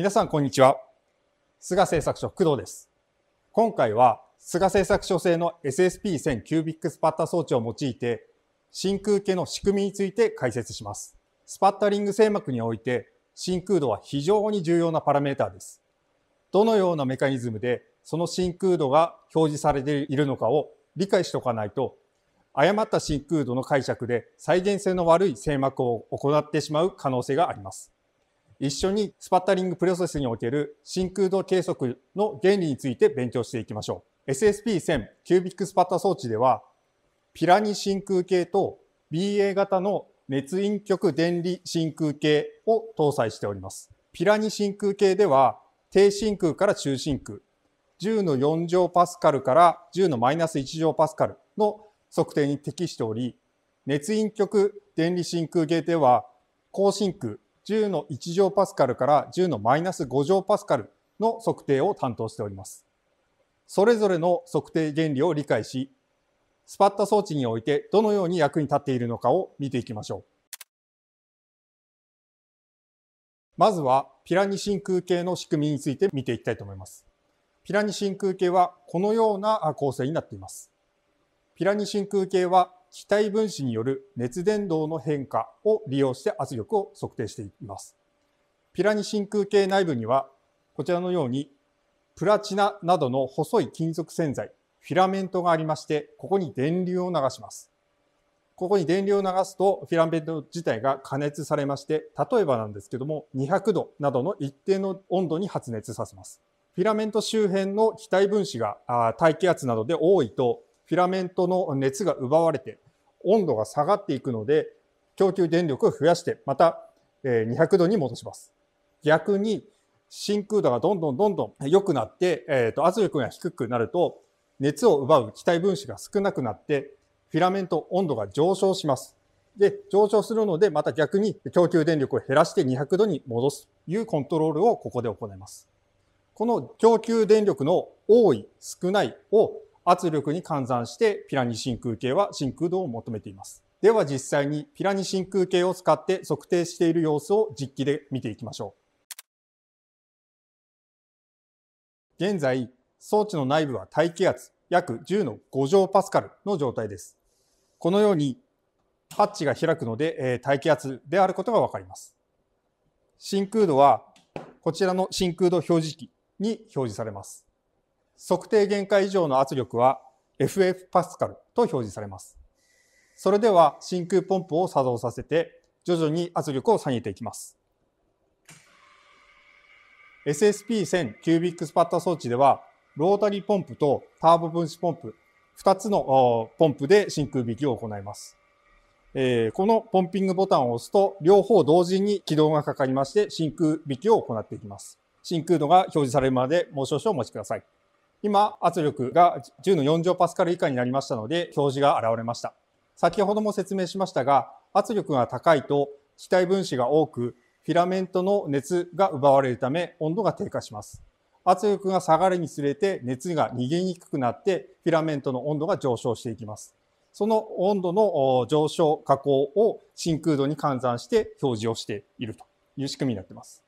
皆さんこんにちは菅製作所工藤です今回は菅製作所製の SSP1000 キュービックスパッタ装置を用いて真空系の仕組みについて解説しますスパッタリング製膜において真空度は非常に重要なパラメーターですどのようなメカニズムでその真空度が表示されているのかを理解しておかないと誤った真空度の解釈で再現性の悪い静膜を行ってしまう可能性があります一緒にスパッタリングプロセスにおける真空度計測の原理について勉強していきましょう。SSP1000 キュービックスパッタ装置では、ピラニ真空計と BA 型の熱陰極電離真空計を搭載しております。ピラニ真空計では、低真空から中真空、10の4乗パスカルから10のマイナス1乗パスカルの測定に適しており、熱陰極電離真空計では、高真空10の1乗パスカルから10のマイナス5乗パスカルの測定を担当しております。それぞれの測定原理を理解し、スパッタ装置においてどのように役に立っているのかを見ていきましょう。まずはピラニ真空系の仕組みについて見ていきたいと思います。ピラニ真空系はこのような構成になっています。ピラニ真空系は気体分子による熱伝導の変化を利用して圧力を測定しています。ピラニ真空系内部には、こちらのようにプラチナなどの細い金属洗剤、フィラメントがありまして、ここに電流を流します。ここに電流を流すと、フィラメント自体が加熱されまして、例えばなんですけども、200度などの一定の温度に発熱させます。フィラメント周辺の気体分子が大気圧などで多いと、フィラメントの熱が奪われて、温度が下がっていくので、供給電力を増やして、また200度に戻します。逆に、真空度がどんどんどんどん良くなって、えと圧力が低くなると、熱を奪う気体分子が少なくなって、フィラメント温度が上昇します。で、上昇するので、また逆に供給電力を減らして200度に戻すというコントロールをここで行います。この供給電力の多い、少ないを圧力に換算してピラニ真空系は真空度を求めています。では実際にピラニ真空系を使って測定している様子を実機で見ていきましょう。現在、装置の内部は大気圧約10の5乗パスカルの状態です。このようにハッチが開くので、えー、大気圧であることがわかります。真空度はこちらの真空度表示器に表示されます。測定限界以上の圧力は FF パスカルと表示されます。それでは真空ポンプを作動させて徐々に圧力を下げていきます。SSP1000 キュービックスパッタ装置ではロータリーポンプとターボ分子ポンプ2つのポンプで真空引きを行います。えこのポンピングボタンを押すと両方同時に起動がかかりまして真空引きを行っていきます。真空度が表示されるまでもう少々お待ちください。今、圧力が10の4乗パスカル以下になりましたので、表示が現れました。先ほども説明しましたが、圧力が高いと気体分子が多く、フィラメントの熱が奪われるため温度が低下します。圧力が下がるにつれて熱が逃げにくくなってフィラメントの温度が上昇していきます。その温度の上昇下降を真空度に換算して表示をしているという仕組みになっています。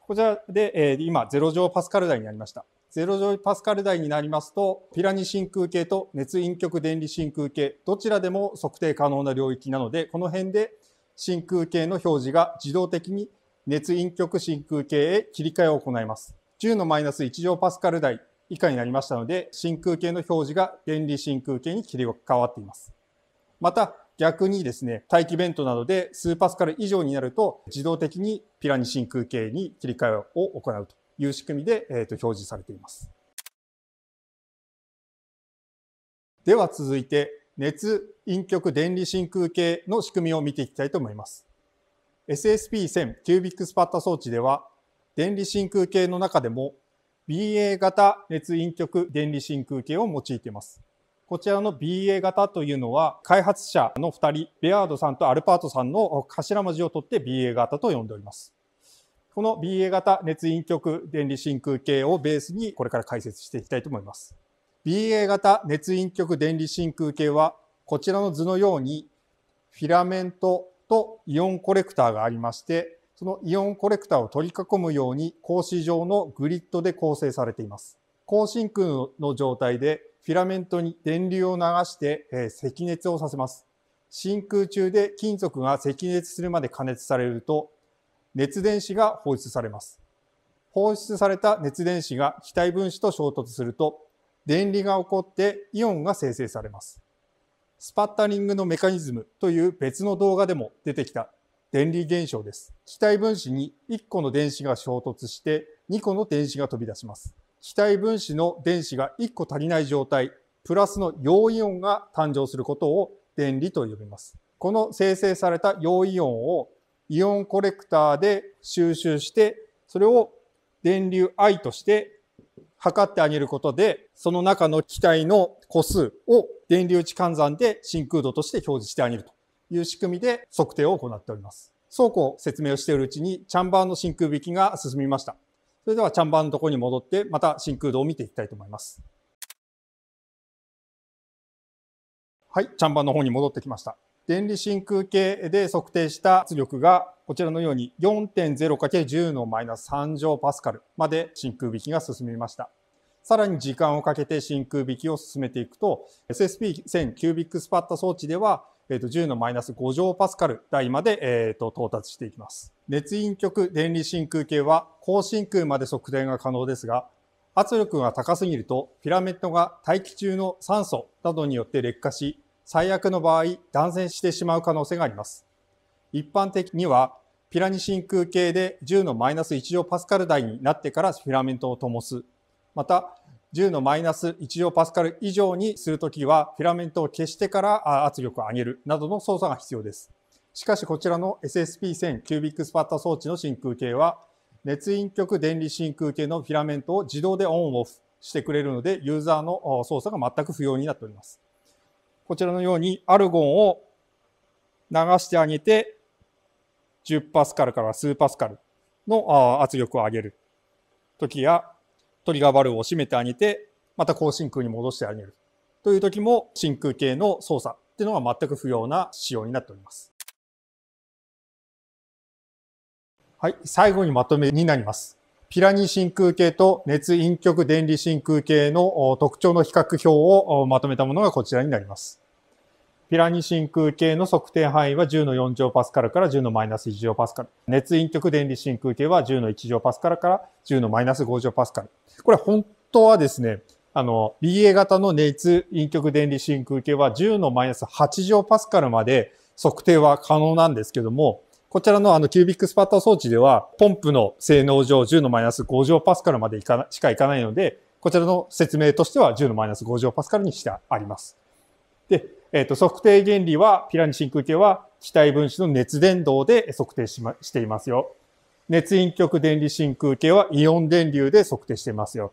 こちらで今0乗パスカル台になりました。0ジョイパスカル台になりますと、ピラニ真空系と熱陰極電離真空系、どちらでも測定可能な領域なので、この辺で真空系の表示が自動的に熱陰極真空系へ切り替えを行います。10のマイナス1乗パスカル台以下になりましたので、真空系の表示が電離真空系に切り替わっています。また、逆にですね、待機弁当などで数パスカル以上になると、自動的にピラニ真空系に切り替えを行うと。いう仕組みで、えー、と表示されています。では続いて熱、陰極、電離真空系の仕組みを見ていきたいと思います。SSP1000 キュービックスパッタ装置では電離真空系の中でも BA 型熱陰極電離真空系を用いています。こちらの BA 型というのは開発者の2人、ベアードさんとアルパートさんの頭文字を取って BA 型と呼んでおります。この BA 型熱陰極電離真空系をベースにこれから解説していきたいと思います。BA 型熱陰極電離真空系はこちらの図のようにフィラメントとイオンコレクターがありましてそのイオンコレクターを取り囲むように格子状のグリッドで構成されています。高真空の状態でフィラメントに電流を流して赤熱をさせます。真空中で金属が赤熱するまで加熱されると熱電子が放出されます。放出された熱電子が気体分子と衝突すると、電離が起こってイオンが生成されます。スパッタリングのメカニズムという別の動画でも出てきた電離現象です。気体分子に1個の電子が衝突して2個の電子が飛び出します。気体分子の電子が1個足りない状態、プラスの陽イオンが誕生することを電離と呼びます。この生成された陽イオンをイオンコレクターで収集して、それを電流 I として測ってあげることで、その中の気体の個数を電流値換算で真空度として表示してあげるという仕組みで測定を行っております。そうこう説明をしているうちにチャンバーの真空引きが進みました。それではチャンバーのところに戻って、また真空度を見ていきたいと思います。はい、チャンバーの方に戻ってきました。電離真空計で測定した圧力がこちらのように 4.0×10 のマイナス3乗パスカルまで真空引きが進みました。さらに時間をかけて真空引きを進めていくと SSP1000 キュービックスパッタ装置ではえと10のマイナス5乗パスカル台まで、えと到達していきます。熱陰極電離真空計は高真空まで測定が可能ですが、圧力が高すぎるとフィラメントが大気中の酸素などによって劣化し、最悪の場合、断線してしまう可能性があります。一般的には、ピラニ真空系で10のマイナス1乗パスカル台になってからフィラメントを灯す。また、10のマイナス1乗パスカル以上にするときは、フィラメントを消してから圧力を上げるなどの操作が必要です。しかし、こちらの SSP1000 キュービックスパッタ装置の真空系は、熱陰極電離真空系のフィラメントを自動でオンオフしてくれるので、ユーザーの操作が全く不要になっております。こちらのようにアルゴンを流してあげて、10パスカルから数パスカルの圧力を上げる時や、トリガーバルーを閉めてあげて、また高真空に戻してあげるという時も真空系の操作っていうのが全く不要な仕様になっております。はい、最後にまとめになります。ピラニ真空系と熱陰極電離真空系の特徴の比較表をまとめたものがこちらになります。ピラニ真空系の測定範囲は10の4乗パスカルから10のマイナス1乗パスカル。熱陰極電離真空系は10の1乗パスカルから10のマイナス5乗パスカル。これ本当はですね、あの、BA 型の熱陰極電離真空系は10のマイナス8乗パスカルまで測定は可能なんですけども、こちらのあのキュービックスパッター装置では、ポンプの性能上10のマイナス5乗パスカルまでいかしかいかないので、こちらの説明としては10のマイナス5乗パスカルにしてあります。で、えっ、ー、と、測定原理は、ピラニ真空系は気体分子の熱伝導で測定し,、ま、していますよ。熱陰極電離真空系はイオン電流で測定してますよ。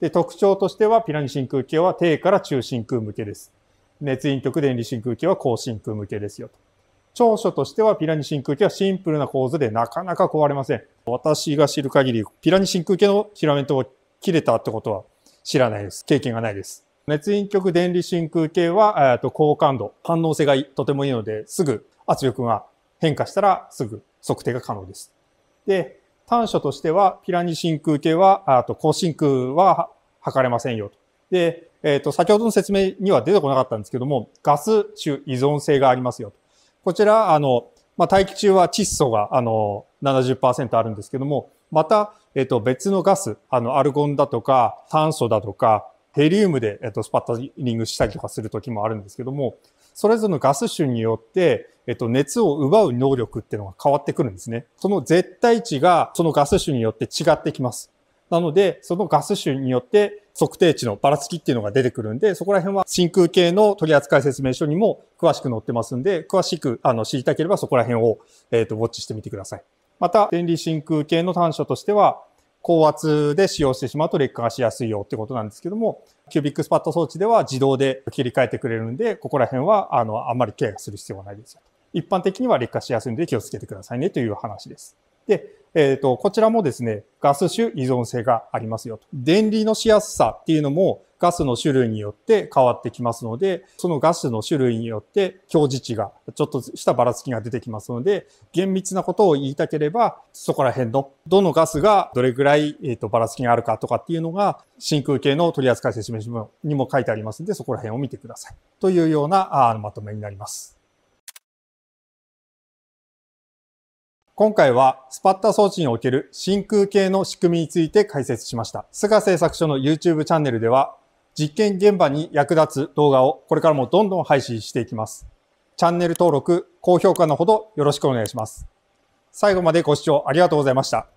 で、特徴としては、ピラニ真空系は低から中真空向けです。熱陰極電離真空系は高真空向けですよ。長所としてはピラニ真空系はシンプルな構図でなかなか壊れません。私が知る限り、ピラニ真空系のフィラメントを切れたってことは知らないです。経験がないです。熱陰極電離真空系は、えー、と高感度、反応性がとてもいいので、すぐ圧力が変化したらすぐ測定が可能です。で、短所としては、ピラニ真空系は、あと高真空は測れませんよと。で、えっ、ー、と、先ほどの説明には出てこなかったんですけども、ガス種依存性がありますよと。こちら、あの、まあ、大気中は窒素が、あの、70%あるんですけども、また、えっと、別のガス、あの、アルゴンだとか、炭素だとか、ヘリウムで、えっと、スパッタリングしたりとかする時もあるんですけども、それぞれのガス種によって、えっと、熱を奪う能力っていうのが変わってくるんですね。その絶対値が、そのガス種によって違ってきます。なので、そのガス種によって測定値のばらつきっていうのが出てくるんで、そこら辺は真空系の取扱説明書にも詳しく載ってますんで、詳しくあの知りたければそこら辺を、えっ、ー、と、ウォッチしてみてください。また、電離真空系の短所としては、高圧で使用してしまうと劣化がしやすいよってことなんですけども、キュービックスパッド装置では自動で切り替えてくれるんで、ここら辺は、あの、あんまりケアする必要はないですよ。一般的には劣化しやすいので気をつけてくださいねという話です。で、えっ、ー、と、こちらもですね、ガス種依存性がありますよと。電離のしやすさっていうのもガスの種類によって変わってきますので、そのガスの種類によって表示値が、ちょっとしたばらつきが出てきますので、厳密なことを言いたければ、そこら辺の、どのガスがどれぐらい、えーと、ばらつきがあるかとかっていうのが、真空系の取扱説明書にも書いてありますので、そこら辺を見てください。というようなあまとめになります。今回はスパッタ装置における真空系の仕組みについて解説しました。菅製作所の YouTube チャンネルでは実験現場に役立つ動画をこれからもどんどん配信していきます。チャンネル登録、高評価のほどよろしくお願いします。最後までご視聴ありがとうございました。